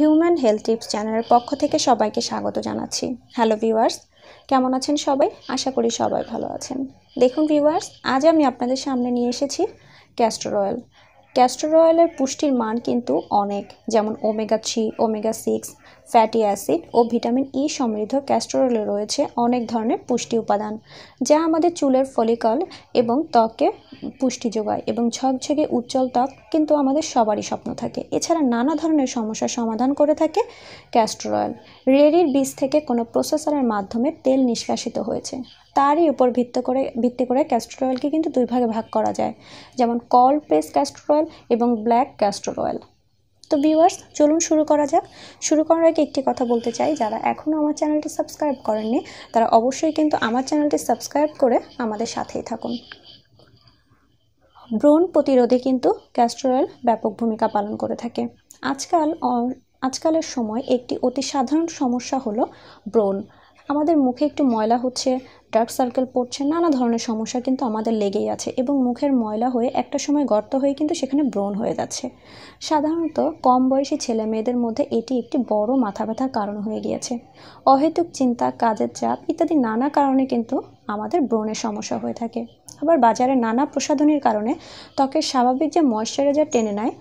human health tips চ্যানেলের পক্ষ থেকে সবাইকে স্বাগত জানাচ্ছি হ্যালো ভিউয়ার্স কেমন আছেন সবাই আশা করি সবাই ভালো আছেন দেখুন ভিউয়ার্স আজ আমি আপনাদের সামনে নিয়ে এসেছি ক্যাস্টর অয়েল ক্যাস্টর অয়েলের পুষ্টির মান কিন্তু অনেক যেমন omega three omega six fatty acid ও ভিটামিন ই e সমৃদ্ধ ক্যাস্টর অয়েলে রয়েছে অনেক ধরনের পুষ্টি উপাদান যা আমাদের চুলের ফলিকল এবং ত্বকে পুষ্টি যোগায় এবং ঝকঝকে উজ্জ্বল ত্বক কিন্তু আমাদের সবারই স্বপ্ন থাকে এছাড়া নানা ধরনের সমস্যার সমাধান করে থাকে ক্যাস্টর অয়েল রেডির বীজ থেকে কোনো প্রসেসরের মাধ্যমে তেল নিষ্কাশিত হয়েছে তারই উপর ভিত্তি করে ভিত্তি করে ক্যাস্টর অয়েলকে কিন্তু দুই ভাগে ভাগ করা যায় যেমন কল পেস ক্যাস্টর অয়েল এবং ব্ল্যাক ক্যাস্টর অয়েল তো ভিউয়ার্স চলুন শুরু করা যাক শুরু করার আগে একটি কথা বলতে চাই যারা এখনও আমার চ্যানেলটি সাবস্ক্রাইব করেননি তারা অবশ্যই কিন্তু আমার চ্যানেলটি সাবস্ক্রাইব করে আমাদের সাথেই থাকুন ব্রণ প্রতিরোধে কিন্তু ক্যাস্টর অয়েল ব্যাপক ভূমিকা পালন করে থাকে আজকাল আজকালের সময় একটি অতি সাধারণ সমস্যা হলো ব্রণ আমাদের মুখে একটু ময়লা হচ্ছে ডার্ক সার্কেল পড়ছে নানা ধরনের সমস্যা কিন্তু আমাদের লেগেই আছে এবং মুখের ময়লা হয়ে একটা সময় গর্ত হয়ে কিন্তু সেখানে ব্রণ হয়ে যাচ্ছে সাধারণত কম বয়সী ছেলে মেয়েদের মধ্যে এটি একটি বড় মাথা ব্যথার কারণ হয়ে গিয়েছে অহেতুক চিন্তা কাজের চাপ ইত্যাদি নানা কারণে কিন্তু আমাদের ব্রণের সমস্যা হয়ে থাকে আবার বাজারে নানা প্রসাধনীর কারণে ত্বকের স্বাভাবিক যে ময়শ্চারাইজার টেনে নেয়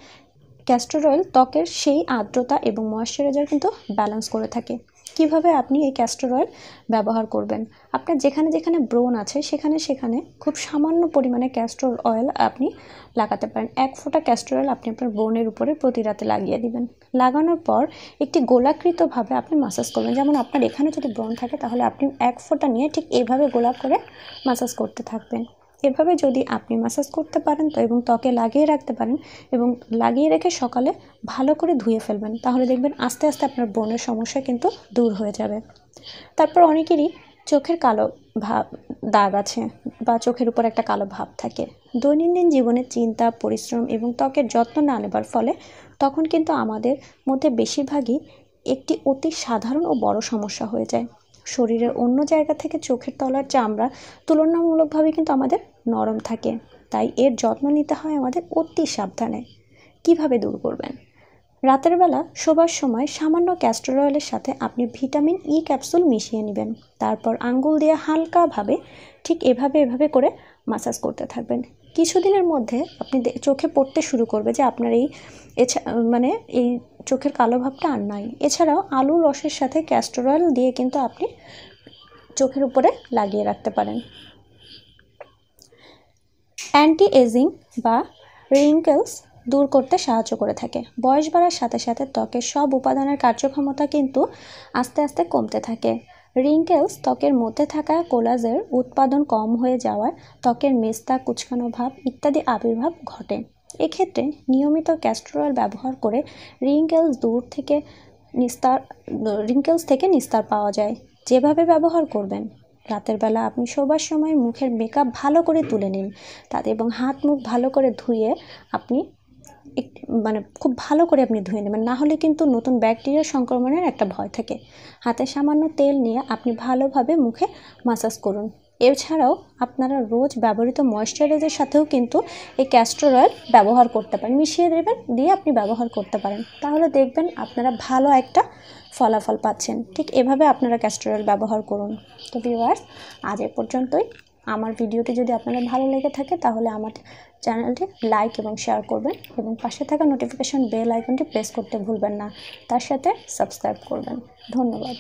ক্যাস্টর অয়েল ত্বকের সেই আর্দ্রতা এবং ময়শ্চারাইজার কিন্তু ব্যালেন্স করে থাকে কিভাবে আপনি এই ক্যাস্টর অয়েল ব্যবহার করবেন আপনার যেখানে যেখানে ব্রোন আছে সেখানে সেখানে খুব সামান্য পরিমাণে ক্যাস্টর অয়েল আপনি লাগাতে পারেন এক ফোঁটা ক্যাস্টর অয়েল আপনি আপনার ব্রোনের উপরে প্রতি রাতে লাগিয়ে দিবেন লাগানোর পর একটি গোলাকৃতভাবে আপনি মাসাজ করবেন যেমন আপনার এখানে যদি ব্রোন থাকে তাহলে আপনি এক ফোঁটা নিয়ে ঠিক এভাবে গোলাপ করে মাসাজ করতে থাকবেন এভাবে যদি আপনি ম্যাসাজ করতে পারেন তো এবং ত্বকে লাগিয়ে রাখতে পারেন এবং লাগিয়ে রেখে সকালে ভালো করে ধুয়ে ফেলবেন তাহলে দেখবেন আস্তে আস্তে আপনার বনের সমস্যা কিন্তু দূর হয়ে যাবে তারপর অনেকেরই চোখের কালো ভাব দাগ আছে বা চোখের উপর একটা কালো ভাব থাকে দৈনন্দিন জীবনের চিন্তা পরিশ্রম এবং ত্বকের যত্ন না নেবার ফলে তখন কিন্তু আমাদের মধ্যে বেশিরভাগই একটি অতি সাধারণ ও বড় সমস্যা হয়ে যায় শরীরের অন্য জায়গা থেকে চোখের তলার চামড়া তুলনামূলকভাবে কিন্তু আমাদের নরম থাকে তাই এর যত্ন নিতে হয় আমাদের অতি সাবধানে কিভাবে দূর করবেন রাতের বেলা শোবার সময় সামান্য ক্যাস্টর অয়েলের সাথে আপনি ভিটামিন ই ক্যাপসুল মিশিয়ে নেবেন তারপর আঙ্গুল দিয়ে হালকাভাবে ঠিক এভাবে এভাবে করে মাসাজ করতে থাকবেন কিছুদিনের মধ্যে আপনি চোখে পড়তে শুরু করবে যে আপনার এই মানে এই চোখের কালো ভাবটা আর নাই এছাড়াও আলুর রসের সাথে ক্যাস্টর অয়েল দিয়ে কিন্তু আপনি চোখের উপরে লাগিয়ে রাখতে পারেন অ্যান্টি এজিং বা রিঙ্কেলস দূর করতে সাহায্য করে থাকে বয়স বাড়ার সাথে সাথে ত্বকের সব উপাদানের কার্যক্ষমতা কিন্তু আস্তে আস্তে কমতে থাকে রিঙ্কেলস ত্বকের মধ্যে থাকা কোলাজের উৎপাদন কম হয়ে যাওয়ার ত্বকের মেস্তা কুচকানো ভাব ইত্যাদি আবির্ভাব ঘটে এক্ষেত্রে নিয়মিত ক্যাস্ট্রোয়াল ব্যবহার করে রিঙ্কেলস দূর থেকে নিস্তার রিঙ্কেলস থেকে নিস্তার পাওয়া যায় যেভাবে ব্যবহার করবেন রাতের বেলা আপনি শোবার সময় মুখের মেকআপ ভালো করে তুলে নিন তাতে এবং হাত মুখ ভালো করে ধুয়ে আপনি মানে খুব ভালো করে আপনি ধুয়ে নেবেন না হলে কিন্তু নতুন ব্যাকটেরিয়া সংক্রমণের একটা ভয় থাকে হাতে সামান্য তেল নিয়ে আপনি ভালোভাবে মুখে মাসাজ করুন এছাড়াও আপনারা রোজ ব্যবহৃত ময়শ্চারাইজের সাথেও কিন্তু এই ক্যাস্টর অয়েল ব্যবহার করতে পারেন মিশিয়ে দেবেন দিয়ে আপনি ব্যবহার করতে পারেন তাহলে দেখবেন আপনারা ভালো একটা ফলাফল পাচ্ছেন ঠিক এভাবে আপনারা ক্যাস্টর অয়েল ব্যবহার করুন তো ভিওয়ার্স আজ এ পর্যন্তই আমার ভিডিওটি যদি আপনাদের ভালো লেগে থাকে তাহলে আমার চ্যানেলটি লাইক এবং শেয়ার করবেন এবং পাশে থাকা নোটিফিকেশান বেল আইকনটি প্রেস করতে ভুলবেন না তার সাথে সাবস্ক্রাইব করবেন ধন্যবাদ